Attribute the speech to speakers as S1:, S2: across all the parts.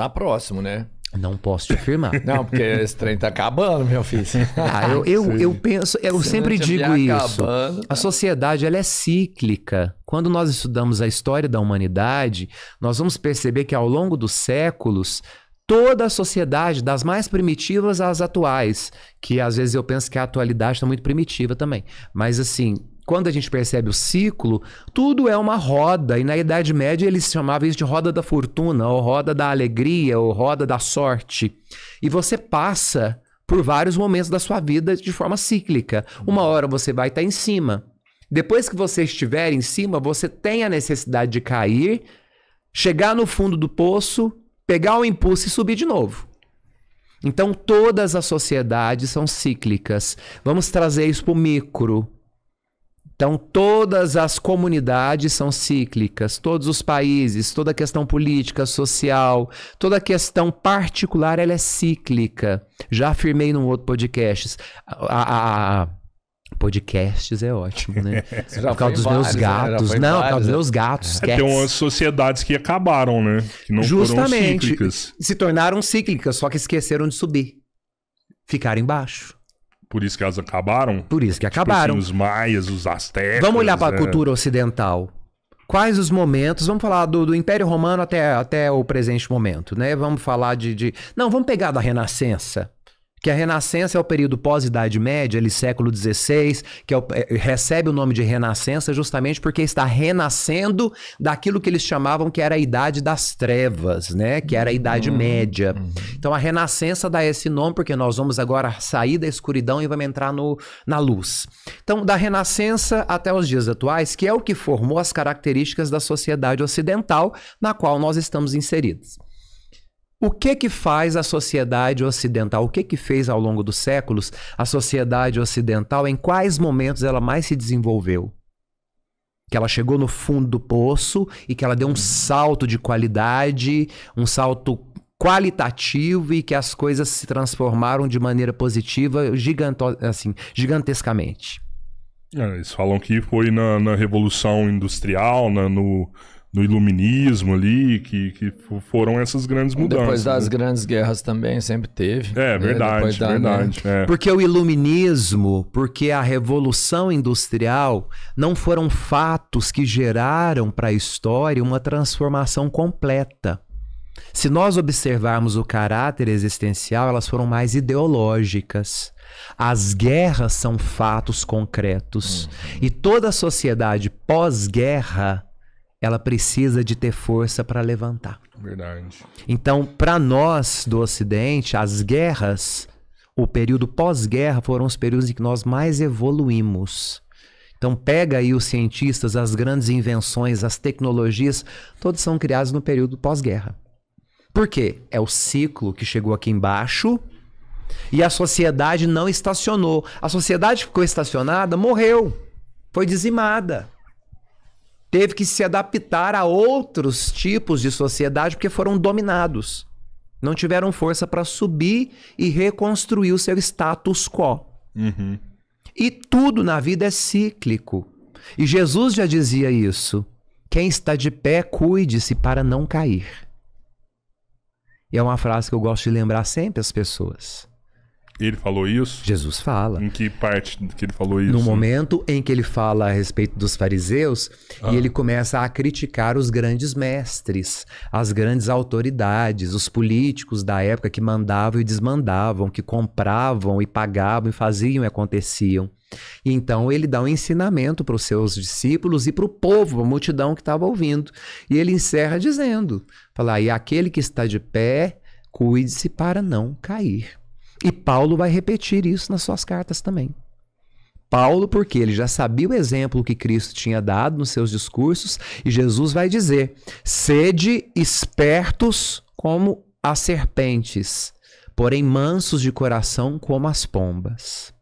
S1: está próximo, né? Não posso te afirmar. Não, porque esse trem tá acabando, meu filho. Ah, eu, eu, eu penso, eu Se sempre digo isso. Acabando, a tá. sociedade ela é cíclica. Quando nós estudamos a história da humanidade, nós vamos perceber que ao longo dos séculos, toda a sociedade, das mais primitivas às atuais, que às vezes eu penso que a atualidade está muito primitiva também. Mas assim, quando a gente percebe o ciclo, tudo é uma roda. E na Idade Média eles chamavam isso de roda da fortuna, ou roda da alegria, ou roda da sorte. E você passa por vários momentos da sua vida de forma cíclica. Uma hora você vai estar em cima. Depois que você estiver em cima, você tem a necessidade de cair, chegar no fundo do poço, pegar o impulso e subir de novo. Então, todas as sociedades são cíclicas. Vamos trazer isso para o micro, então, todas as comunidades são cíclicas, todos os países, toda questão política, social, toda questão particular, ela é cíclica. Já afirmei num outro podcast. A, a, a podcasts é ótimo, né? por causa dos meus né? gatos. Não, por causa dos né? meus gatos. É, tem umas sociedades que acabaram, né? Que não Justamente, foram cíclicas. Se tornaram cíclicas, só que esqueceram de subir. Ficaram embaixo por isso que elas acabaram? Por isso que acabaram. Tipo assim, os maias, os astecas. Vamos olhar para a é. cultura ocidental. Quais os momentos? Vamos falar do, do, Império Romano até, até o presente momento, né? Vamos falar de, de. Não, vamos pegar da Renascença que a Renascença é o período pós-Idade Média, ali século XVI, que é o, é, recebe o nome de Renascença justamente porque está renascendo daquilo que eles chamavam que era a Idade das Trevas, né? Que era a Idade uhum. Média. Uhum. Então a Renascença dá esse nome porque nós vamos agora sair da escuridão e vamos entrar no, na luz. Então, da Renascença até os dias atuais, que é o que formou as características da sociedade ocidental na qual nós estamos inseridos. O que que faz a sociedade ocidental? O que que fez ao longo dos séculos a sociedade ocidental? Em quais momentos ela mais se desenvolveu? Que ela chegou no fundo do poço e que ela deu um salto de qualidade, um salto qualitativo e que as coisas se transformaram de maneira positiva giganto, assim, gigantescamente. É, eles falam que foi na, na Revolução Industrial, na, no, do iluminismo ali, que, que foram essas grandes mudanças. Depois das né? grandes guerras também sempre teve. É, né? verdade, da, verdade. Né? É. Porque o iluminismo, porque a revolução industrial não foram fatos que geraram para a história uma transformação completa. Se nós observarmos o caráter existencial, elas foram mais ideológicas. As guerras são fatos concretos. Uhum. E toda a sociedade pós-guerra ela precisa de ter força para levantar. Verdade. Então, para nós do Ocidente, as guerras, o período pós-guerra foram os períodos em que nós mais evoluímos. Então pega aí os cientistas, as grandes invenções, as tecnologias, todas são criadas no período pós-guerra. Por quê? É o ciclo que chegou aqui embaixo e a sociedade não estacionou. A sociedade ficou estacionada, morreu, foi dizimada teve que se adaptar a outros tipos de sociedade porque foram dominados. Não tiveram força para subir e reconstruir o seu status quo. Uhum. E tudo na vida é cíclico. E Jesus já dizia isso. Quem está de pé, cuide-se para não cair. E é uma frase que eu gosto de lembrar sempre às pessoas. Ele falou isso? Jesus fala. Em que parte que ele falou isso? No momento em que ele fala a respeito dos fariseus ah. e ele começa a criticar os grandes mestres, as grandes autoridades, os políticos da época que mandavam e desmandavam, que compravam e pagavam e faziam e aconteciam. Então ele dá um ensinamento para os seus discípulos e para o povo, a multidão que estava ouvindo. E ele encerra dizendo: fala, e aquele que está de pé, cuide-se para não cair. E Paulo vai repetir isso nas suas cartas também. Paulo, porque ele já sabia o exemplo que Cristo tinha dado nos seus discursos, e Jesus vai dizer: sede espertos como as serpentes, porém mansos de coração como as pombas.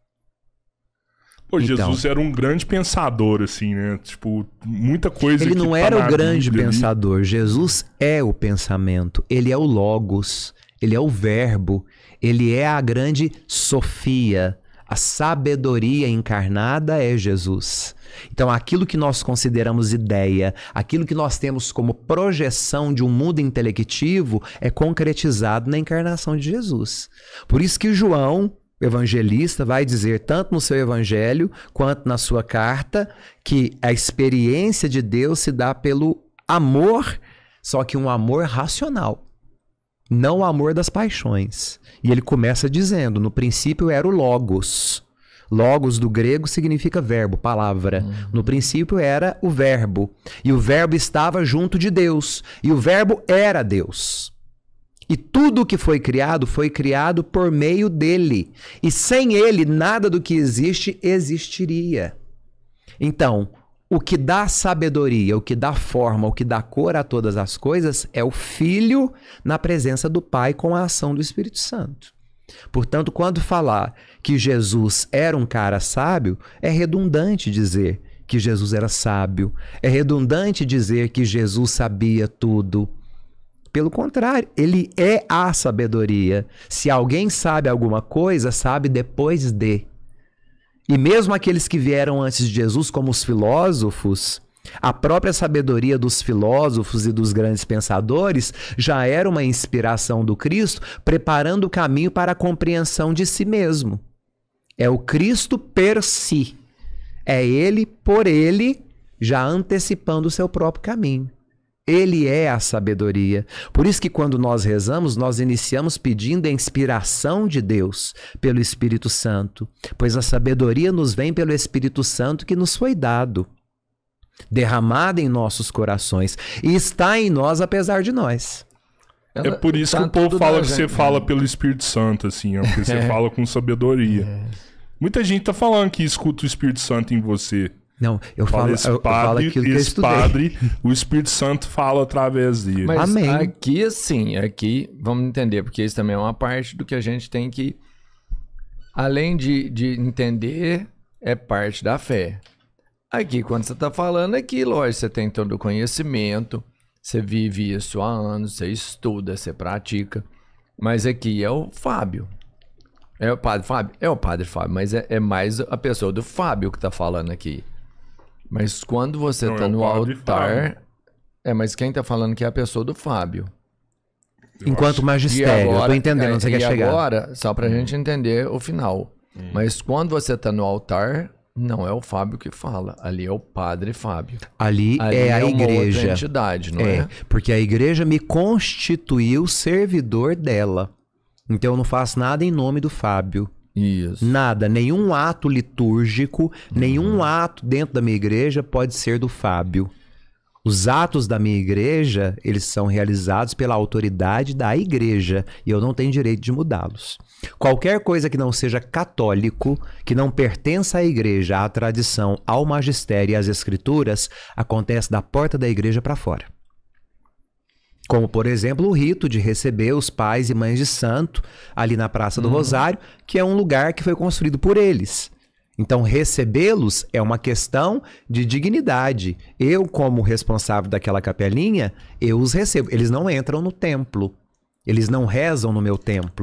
S1: Pô, então, Jesus era um grande pensador, assim, né? Tipo, muita coisa. Ele não tá era o grande Bíblia pensador. Ali. Jesus é o pensamento. Ele é o Logos. Ele é o Verbo. Ele é a grande Sofia. A sabedoria encarnada é Jesus. Então, aquilo que nós consideramos ideia, aquilo que nós temos como projeção de um mundo intelectivo, é concretizado na encarnação de Jesus. Por isso que João, o evangelista vai dizer tanto no seu evangelho quanto na sua carta que a experiência de Deus se dá pelo amor, só que um amor racional não o amor das paixões. E ele começa dizendo: no princípio era o Logos. Logos do grego significa verbo, palavra. Uhum. No princípio era o verbo. E o verbo estava junto de Deus. E o verbo era Deus. E tudo que foi criado foi criado por meio dele. E sem ele, nada do que existe existiria. Então, o que dá sabedoria, o que dá forma, o que dá cor a todas as coisas é o Filho na presença do Pai com a ação do Espírito Santo. Portanto, quando falar que Jesus era um cara sábio, é redundante dizer que Jesus era sábio, é redundante dizer que Jesus sabia tudo. Pelo contrário, ele é a sabedoria. Se alguém sabe alguma coisa, sabe depois de. E mesmo aqueles que vieram antes de Jesus, como os filósofos, a própria sabedoria dos filósofos e dos grandes pensadores já era uma inspiração do Cristo, preparando o caminho para a compreensão de si mesmo. É o Cristo per si. É ele por ele, já antecipando o seu próprio caminho. Ele é a sabedoria. Por isso que quando nós rezamos, nós iniciamos pedindo a inspiração de Deus pelo Espírito Santo, pois a sabedoria nos vem pelo Espírito Santo que nos foi dado, derramada em nossos corações e está em nós apesar de nós. é, é por isso tá que o povo fala que você fala pelo Espírito Santo, assim, ó, porque você fala com sabedoria. É. Muita gente tá falando que escuta o Espírito Santo em você. Não, eu falo, eu, eu falo aquilo que eu Padre, o Espírito Santo fala através disso. Mas Amém. aqui, assim, aqui, vamos entender, porque isso também é uma parte do que a gente tem que, além de, de entender, é parte da fé. Aqui, quando você está falando aqui, lógico, você tem todo o conhecimento, você vive isso há anos, você estuda, você pratica. Mas aqui é o Fábio. É o padre Fábio? É o padre Fábio, mas é, é mais a pessoa do Fábio que está falando aqui. Mas quando você não, tá é no altar. É, mas quem tá falando que é a pessoa do Fábio.
S2: Enquanto magistério, agora, eu tô entendendo você é, quer chegar. agora, só pra hum. gente
S1: entender o final. Hum. Mas quando você tá no altar, não é o Fábio que fala, ali é o Padre Fábio. Ali, é ali é, é a igreja. Outra entidade, não é, é? Porque a igreja me constituiu servidor dela. Então eu não faço nada em nome do Fábio. Isso. Nada, nenhum ato litúrgico, uhum. nenhum ato dentro da minha igreja pode ser do Fábio. Os atos da minha igreja, eles são realizados pela autoridade da igreja e eu não tenho direito de mudá-los. Qualquer coisa que não seja católico, que não pertença à igreja, à tradição, ao magistério e às escrituras, acontece da porta da igreja para fora como por exemplo o rito de receber os pais e mães de santo ali na Praça do uhum. Rosário, que é um lugar que foi construído por eles. Então, recebê-los é uma questão de dignidade. Eu, como responsável daquela capelinha, eu os recebo. Eles não entram no templo. Eles não rezam no meu templo.